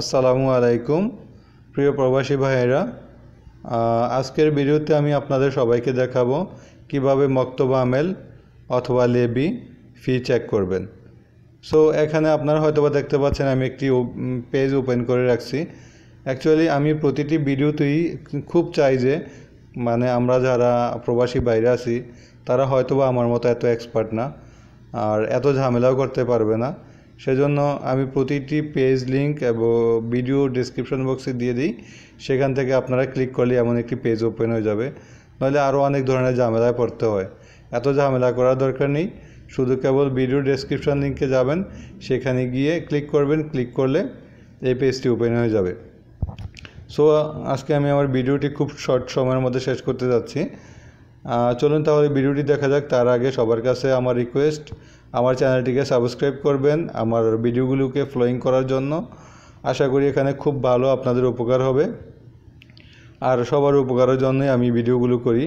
আসসালামু আলাইকুম প্রিয় প্রবাসী ভাইয়েরা আজকের ভিডিওতে আমি আপনাদের সবাইকে দেখাবো কিভাবে মক্তবা আমেল অথবা লেবি ফি চেক করবেন সো এখানে আপনারা হয়তো বা দেখতে পাচ্ছেন আমি একটি পেজ ওপেন করে রাখছি অ্যাকচুয়ালি আমি প্রতিটি ভিডিওতেই খুব চাই যে মানে আমরা যারা প্রবাসী বাইরে আছি তারা হয়তো বা আমার মতো এত এক্সপার্ট না আর এত ঝামেলাও করতে পারবে না সেজন্য আমি প্রতিটি পেজ লিঙ্ক এবং ভিডিও ডিসক্রিপশন বক্সে দিয়ে দিই সেখান থেকে আপনারা ক্লিক করলে এমন একটি পেজ ওপেন হয়ে যাবে নইলে আরও অনেক ধরনের ঝামেলায় পড়তে হয় এত ঝামেলা করার দরকার নেই শুধু কেবল ভিডিও ডেসক্রিপশন লিঙ্কে যাবেন সেখানে গিয়ে ক্লিক করবেন ক্লিক করলে এই পেজটি ওপেন হয়ে যাবে সো আজকে আমি আমার ভিডিওটি খুব শর্ট সময়ের মধ্যে শেষ করতে যাচ্ছি চলুন তাহলে ভিডিওটি দেখা যাক তার আগে সবার কাছে আমার রিকোয়েস্ট আমার চ্যানেলটিকে সাবস্ক্রাইব করবেন আমার ভিডিওগুলোকে ফ্লোয়িং করার জন্য আশা করি এখানে খুব ভালো আপনাদের উপকার হবে আর সবার উপকারের জন্যই আমি ভিডিওগুলো করি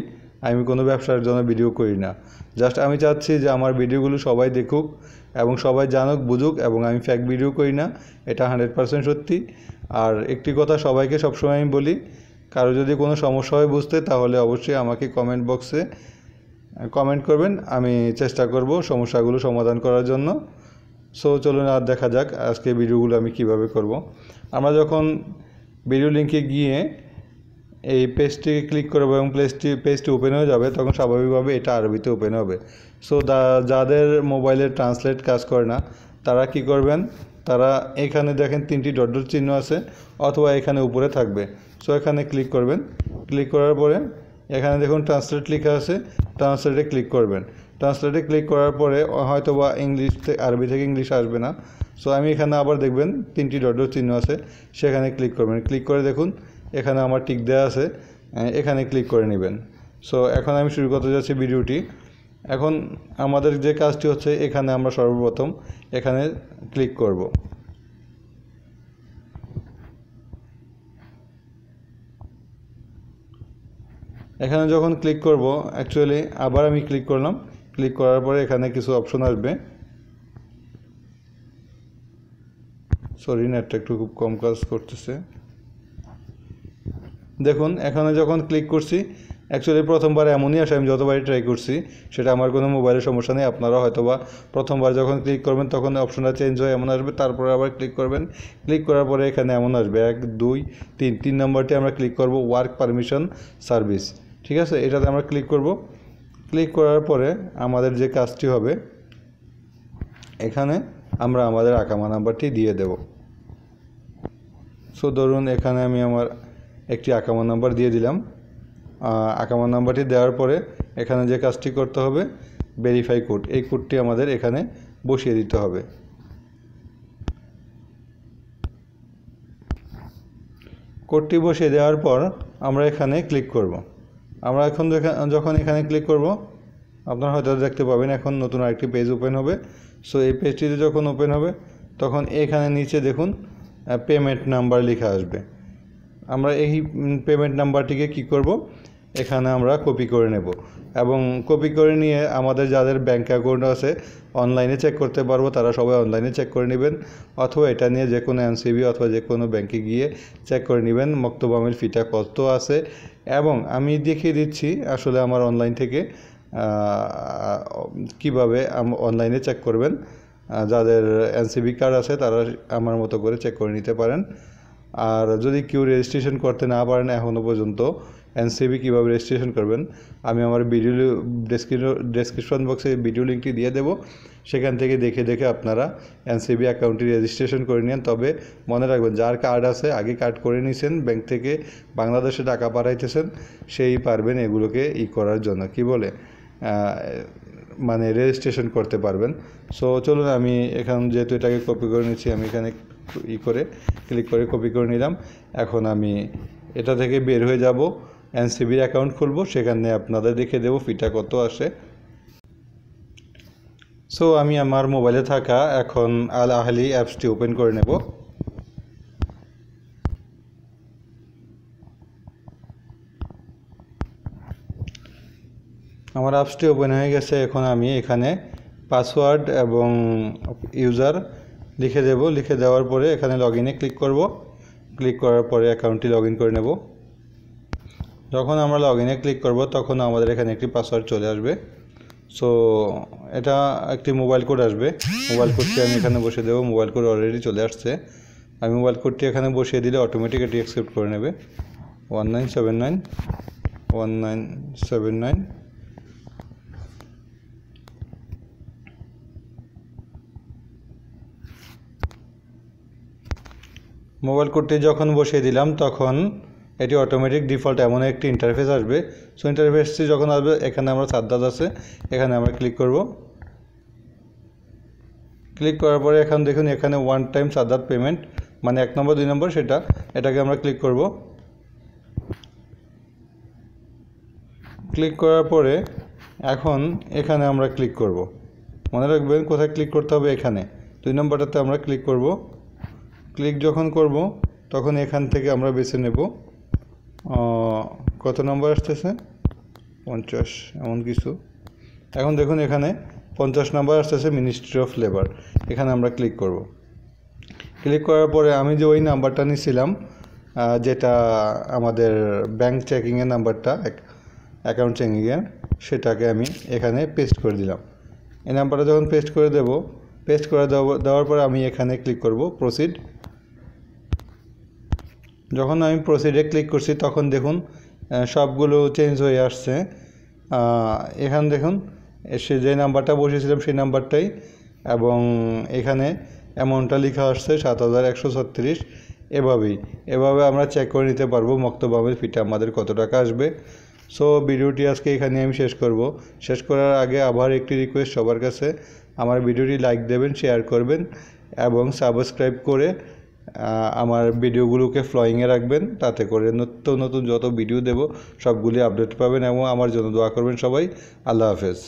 আমি কোনো ব্যবসার জন্য ভিডিও করি না জাস্ট আমি চাচ্ছি যে আমার ভিডিওগুলো সবাই দেখুক এবং সবাই জানুক বুঝুক এবং আমি ফ্যাক ভিডিও করি না এটা হান্ড্রেড পারসেন্ট সত্যি আর একটি কথা সবাইকে সবসময় আমি বলি কারো যদি কোনো সমস্যা হয় বুঝতে তাহলে অবশ্যই আমাকে কমেন্ট বক্সে কমেন্ট করবেন আমি চেষ্টা করব সমস্যাগুলো সমাধান করার জন্য সো চলুন আর দেখা যাক আজকে ভিডিওগুলো আমি কিভাবে করব। আমরা যখন ভিডিও লিঙ্কে গিয়ে এই পেজটিকে ক্লিক করবো এবং পেজটি পেজটি ওপেন হয়ে যাবে তখন স্বাভাবিকভাবে এটা আরবিতে ওপেন হবে সো যাদের মোবাইলে ট্রান্সলেট কাজ করে না তারা কি করবেন তারা এখানে দেখেন তিনটি ডট ডট চিহ্ন আছে অথবা এখানে উপরে থাকবে সো এখানে ক্লিক করবেন ক্লিক করার পরে এখানে দেখুন ট্রান্সলেট লেখা আছে ট্রান্সলেটে ক্লিক করবেন ট্রান্সলেটে ক্লিক করার পরে হয়তো বা ইংলিশ আরবি থেকে ইংলিশ আসবে না সো আমি এখানে আবার দেখবেন তিনটি ডট ডট চিহ্ন আছে সেখানে ক্লিক করবেন ক্লিক করে দেখুন এখানে আমার টিক দেওয়া আছে এখানে ক্লিক করে নেবেন সো এখন আমি শুরু করতে যাচ্ছি ভিডিওটি এখন আমাদের যে কাজটি হচ্ছে এখানে আমরা সর্বপ্রথম এখানে ক্লিক করব এখানে যখন ক্লিক করব অ্যাকচুয়ালি আবার আমি ক্লিক করলাম ক্লিক করার পরে এখানে কিছু অপশন আসবে সরি নেটটা একটু খুব কম কাজ করতেছে দেখুন এখানে যখন ক্লিক করছি অ্যাকচুয়ালি প্রথমবার এমনই আসে আমি যতবারই ট্রাই করছি সেটা আমার কোনো মোবাইলের সমস্যা নেই আপনারা হয়তো বা প্রথমবার যখন ক্লিক করবেন তখন অপশনটা চেঞ্জ হয় এমন আসবে তারপরে আবার ক্লিক করবেন ক্লিক করার পরে এখানে এমন আসবে এক দুই তিন তিন নম্বরটি আমরা ক্লিক করব ওয়ার্ক পারমিশন সার্ভিস ঠিক আছে এটাতে আমরা ক্লিক করব ক্লিক করার পরে আমাদের যে কাজটি হবে এখানে আমরা আমাদের আঁকামা নাম্বারটি দিয়ে দেব সো ধরুন এখানে আমি আমার একটি আঁকামা নাম্বার দিয়ে দিলাম আকামার নাম্বারটি দেওয়ার পরে এখানে যে কাজটি করতে হবে ভেরিফাই কোড এই কোডটি আমাদের এখানে বসিয়ে দিতে হবে কোডটি বসিয়ে দেওয়ার পর আমরা এখানে ক্লিক করব। আমরা এখন যখন এখানে ক্লিক করব আপনারা হয়তো দেখতে পাবেন এখন নতুন আরেকটি পেজ ওপেন হবে সো এই পেজটিতে যখন ওপেন হবে তখন এখানে নিচে দেখুন পেমেন্ট নাম্বার লেখা আসবে আমরা এই পেমেন্ট নাম্বারটিকে কি করব এখানে আমরা কপি করে নেব এবং কপি করে নিয়ে আমাদের যাদের ব্যাঙ্ক অ্যাকাউন্ট আছে অনলাইনে চেক করতে পারবো তারা সবাই অনলাইনে চেক করে নেবেন অথবা এটা নিয়ে যে কোনো এনসিবি অথবা যে কোনো ব্যাংকে গিয়ে চেক করে নেবেন মক্তবামের ফিটা কত আছে এবং আমি দেখিয়ে দিচ্ছি আসলে আমার অনলাইন থেকে কিভাবে অনলাইনে চেক করবেন যাদের এনসিবি কার্ড আছে তারা আমার মতো করে চেক করে নিতে পারেন আর যদি কেউ রেজিস্ট্রেশন করতে না পারেন এখনও পর্যন্ত এন সিবি কীভাবে রেজিস্ট্রেশন করবেন আমি আমার ভিডিও ডেসক্রিপশন বক্সে ভিডিও লিঙ্কটি দিয়ে দেবো সেখান থেকে দেখে দেখে আপনারা এন সিবি অ্যাকাউন্টটি রেজিস্ট্রেশন করে নিন তবে মনে রাখবেন যার কার্ড আছে আগে কার্ড করে নিছেন ব্যাংক থেকে বাংলাদেশে টাকা পাঠাইতেছেন সেই পারবেন এগুলোকে ই করার জন্য কি বলে মানে রেজিস্ট্রেশন করতে পারবেন সো চলুন আমি এখন যেহেতু এটাকে কপি করে নিচ্ছি আমি এখানে ই করে ক্লিক করে কপি করে নিলাম এখন আমি এটা থেকে বের হয়ে যাব এনসিবির অ্যাকাউন্ট খুলব সেখানে আপনাদের দেখে দেবো ফিটা কত আসে সো আমি আমার মোবাইলে থাকা এখন আল আহলি অ্যাপসটি ওপেন করে নেব আমার অ্যাপসটি ওপেন হয়ে গেছে এখন আমি এখানে পাসওয়ার্ড এবং ইউজার লিখে দেব লিখে দেওয়ার পরে এখানে লগ ইনে ক্লিক করব ক্লিক করার পরে অ্যাকাউন্টটি লগ করে নেব যখন আমরা লগ ইনে ক্লিক করব তখন আমাদের এখানে একটি পাসওয়ার্ড চলে আসবে সো এটা একটি মোবাইল কোড আসবে মোবাইল কোডটি আমি এখানে বসে দেবো মোবাইল কোড অলরেডি চলে আসছে আমি মোবাইল কোডটি এখানে বসিয়ে দিলে অটোমেটিক এটি অ্যাকসেপ্ট করে নেবে one nine seven nine one nine seven nine mobile কোডটি যখন বসিয়ে দিলাম তখন এটি অটোমেটিক ডিফল্ট এমন একটি ইন্টারফেস আসবে সো ইন্টারফেসটি যখন আসবে এখানে আমরা সাদ্দাত আছে এখানে আমরা ক্লিক করব ক্লিক করার পরে এখন দেখুন এখানে ওয়ান টাইম সাদ্দাত পেমেন্ট মানে এক নম্বর দুই নম্বর সেটা এটাকে আমরা ক্লিক করব ক্লিক করার পরে এখন এখানে আমরা ক্লিক করব মনে রাখবেন কোথায় ক্লিক করতে হবে এখানে দুই নম্বরটাতে আমরা ক্লিক করব ক্লিক যখন করব তখন এখান থেকে আমরা বেছে নেব কত নম্বর আসতেছে পঞ্চাশ এমন কিছু এখন দেখুন এখানে পঞ্চাশ নম্বর আসতেছে মিনিস্ট্রি অফ লেবার এখানে আমরা ক্লিক করব ক্লিক করার পরে আমি যে ওই নাম্বারটা নিয়েছিলাম যেটা আমাদের ব্যাংক চেকিংয়ের নাম্বারটা অ্যাকাউন্ট চেকিংয়ের সেটাকে আমি এখানে পেস্ট করে দিলাম এই নাম্বারটা যখন পেস্ট করে দেব পেস্ট করে দেওয়ার পরে আমি এখানে ক্লিক করব প্রসিড যখন আমি প্রসিডে ক্লিক করছি তখন দেখুন সবগুলো চেঞ্জ হয়ে আসছে এখান দেখুন সে যে নাম্বারটা বসেছিলাম সেই নাম্বারটাই এবং এখানে অ্যামাউন্টটা লেখা আসছে সাত হাজার একশো ছত্রিশ এভাবেই এভাবে আমরা চেক করে নিতে পারবো মক্তবামের ফিটা আমাদের কত টাকা আসবে সো ভিডিওটি আজকে এখানে আমি শেষ করব শেষ করার আগে আবার একটি রিকোয়েস্ট সবার কাছে আমার ভিডিওটি লাইক দেবেন শেয়ার করবেন এবং সাবস্ক্রাইব করে আমার ভিডিওগুলোকে ফ্লোয়িংয়ে রাখবেন তাতে করে নতুন নতুন যত ভিডিও দেব সবগুলি আপডেট পাবেন এবং আমার জন্য দোয়া করবেন সবাই আল্লাহ হাফেজ